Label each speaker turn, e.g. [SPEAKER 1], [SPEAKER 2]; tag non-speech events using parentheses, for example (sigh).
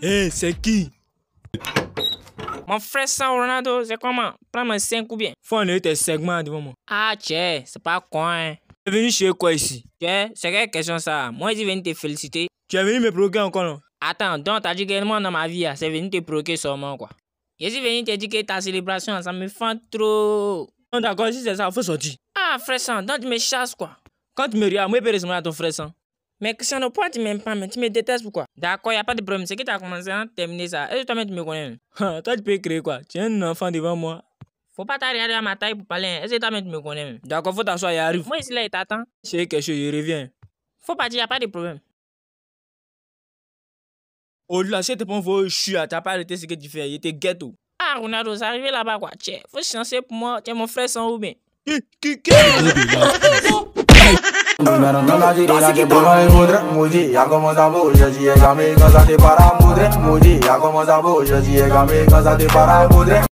[SPEAKER 1] Esse aqui.
[SPEAKER 2] Mon frère Ronaldo, c'est comment Prends mon 5 ou bien Faut enlever tes segments devant moi. Ah, tchê, c'est pas con, hein. Tu
[SPEAKER 1] es venu chez quoi ici
[SPEAKER 2] Tchè, c'est quelle question ça Moi, je viens te féliciter. Tu es venu me provoquer encore, non Attends, donc t'as dit que moi dans ma vie, c'est venu te provoquer seulement, quoi. Je suis venu te dire que ta célébration, ça me fend trop. Non, d'accord, si c'est ça, faut sortir. Ah, frère sang, donc tu me chasses, quoi. Quand tu me regardes, moi, je peux ressembler à ton frère sang. Mais que ça ne pointe même pas, mais tu me détestes pourquoi D'accord, il n'y a pas de problème. C'est que tu commencé à terminer ça. Et toi tu me connais. (laughs) toi, tu peux créer quoi Tu es un enfant devant moi. Faut pas t'arrêter à ma taille pour parler. Et hein. ce même tu me connais
[SPEAKER 1] D'accord, faut t'asseoir, il arrive.
[SPEAKER 2] Moi, ici, là, il t'attend.
[SPEAKER 1] C'est quelque chose, il revient.
[SPEAKER 2] Faut pas il n'y a pas de problème.
[SPEAKER 1] Au lieu de pour Je suis, t'as pas arrêté ce que tu fais, il était ghetto.
[SPEAKER 2] Ah, Ronaldo, c'est arrivé là-bas quoi, tiens, faut chancer pour moi, tiens, mon frère sans ou bien. Eh,
[SPEAKER 3] (laughs) Narandanaji inaki bola mudra muji yako mazabo yaji egami kazati para mudre muji yako mazabo yaji egami kazati para mudre